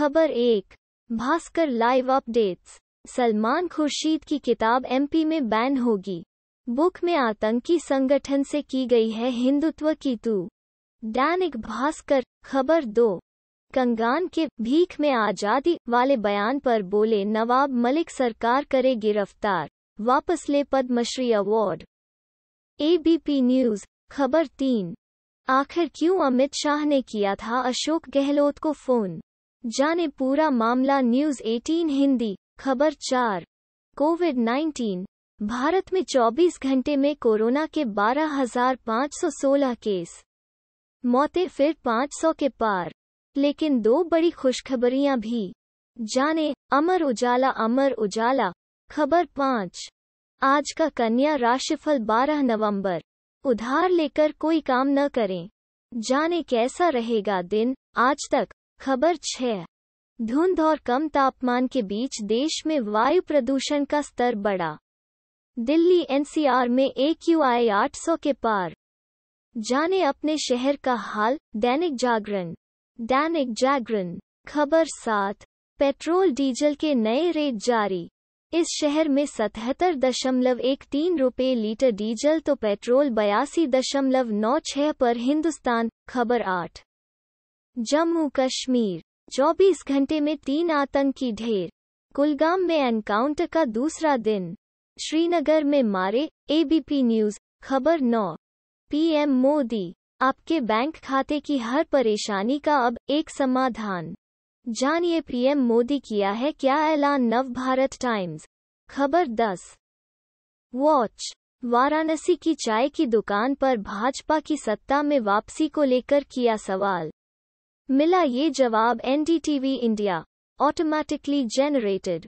खबर एक Bhaskar live updates Salman Khurshid की किताब एमपी में बैन होगी बुक में आतंकी संगठन से की गई है हिंदुत्व की तू दैनिक भास्कर खबर दो कंगान के भीख में आजादी वाले बयान पर बोले नवाब मलिक सरकार करे गिरफ्तार वापस ले पद्मश्री अवार्ड एबीपी न्यूज खबर तीन आखिर क्यों अमित शाह ने किया था अशोक गहलोत को फोन जाने पूरा मामला न्यूज 18 हिंदी खबर चार कोविड 19 भारत में 24 घंटे में कोरोना के 12,516 केस मौतें फिर 500 के पार लेकिन दो बड़ी खुशखबरियां भी जाने अमर उजाला अमर उजाला खबर पाँच आज का कन्या राशिफल 12 नवंबर उधार लेकर कोई काम न करें जाने कैसा रहेगा दिन आज तक खबर छः धुंध और कम तापमान के बीच देश में वायु प्रदूषण का स्तर बढ़ा दिल्ली एनसीआर में ए क्यू आई आठ सौ के पार जाने अपने शहर का हाल दैनिक जागरण दैनिक जागरण खबर सात पेट्रोल डीजल के नए रेट जारी इस शहर में सतहत्तर दशमलव एक तीन रुपये लीटर डीजल तो पेट्रोल बयासी दशमलव नौ छह पर हिंदुस्तान खबर आठ जम्मू कश्मीर 24 घंटे में तीन आतंकी ढेर कुलगाम में एनकाउंटर का दूसरा दिन श्रीनगर में मारे एबीपी न्यूज खबर नौ पीएम मोदी आपके बैंक खाते की हर परेशानी का अब एक समाधान जानिए पीएम मोदी किया है क्या ऐलान नव भारत टाइम्स खबर दस वॉच वाराणसी की चाय की दुकान पर भाजपा की सत्ता में वापसी को लेकर किया सवाल मिला ये जवाब एनडीटीवी इंडिया ऑटोमेटिकली जेनरेटेड